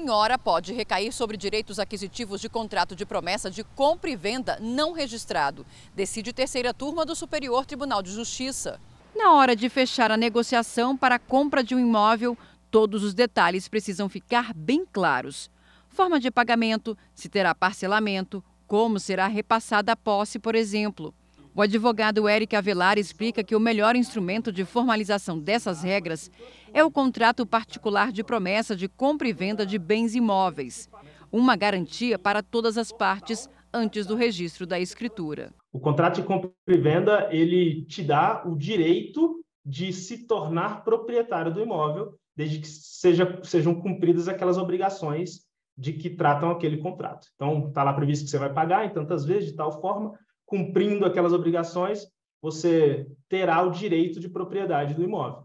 penhora pode recair sobre direitos aquisitivos de contrato de promessa de compra e venda não registrado, decide terceira turma do Superior Tribunal de Justiça. Na hora de fechar a negociação para a compra de um imóvel, todos os detalhes precisam ficar bem claros. Forma de pagamento, se terá parcelamento, como será repassada a posse, por exemplo. O advogado Eric Avelar explica que o melhor instrumento de formalização dessas regras é o contrato particular de promessa de compra e venda de bens imóveis, uma garantia para todas as partes antes do registro da escritura. O contrato de compra e venda, ele te dá o direito de se tornar proprietário do imóvel, desde que seja, sejam cumpridas aquelas obrigações de que tratam aquele contrato. Então, está lá previsto que você vai pagar em tantas vezes, de tal forma, cumprindo aquelas obrigações, você terá o direito de propriedade do imóvel.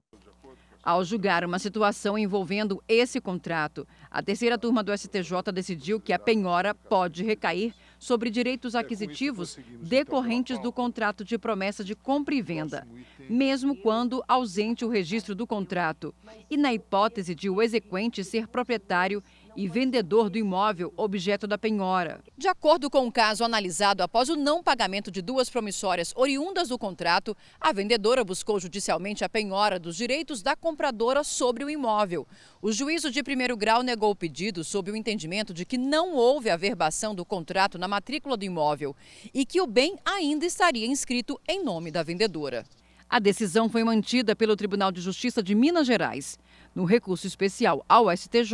Ao julgar uma situação envolvendo esse contrato, a terceira turma do STJ decidiu que a penhora pode recair sobre direitos é, aquisitivos então, decorrentes tá do contrato de promessa de compra e venda, mesmo quando ausente o registro do contrato, e na hipótese de o exequente ser proprietário e vendedor do imóvel objeto da penhora. De acordo com o um caso analisado após o não pagamento de duas promissórias oriundas do contrato, a vendedora buscou judicialmente a penhora dos direitos da compradora sobre o imóvel. O juízo de primeiro grau negou o pedido sob o entendimento de que não houve averbação do contrato na matrícula do imóvel e que o bem ainda estaria inscrito em nome da vendedora. A decisão foi mantida pelo Tribunal de Justiça de Minas Gerais. No recurso especial ao STJ,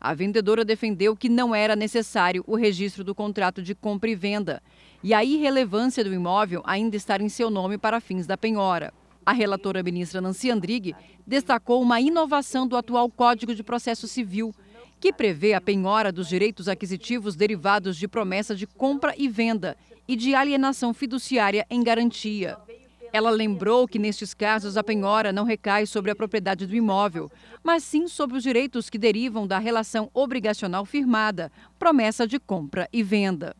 a vendedora defendeu que não era necessário o registro do contrato de compra e venda e a irrelevância do imóvel ainda estar em seu nome para fins da penhora. A relatora ministra Nancy Andrighi destacou uma inovação do atual Código de Processo Civil, que prevê a penhora dos direitos aquisitivos derivados de promessa de compra e venda e de alienação fiduciária em garantia. Ela lembrou que, nestes casos, a penhora não recai sobre a propriedade do imóvel, mas sim sobre os direitos que derivam da relação obrigacional firmada, promessa de compra e venda.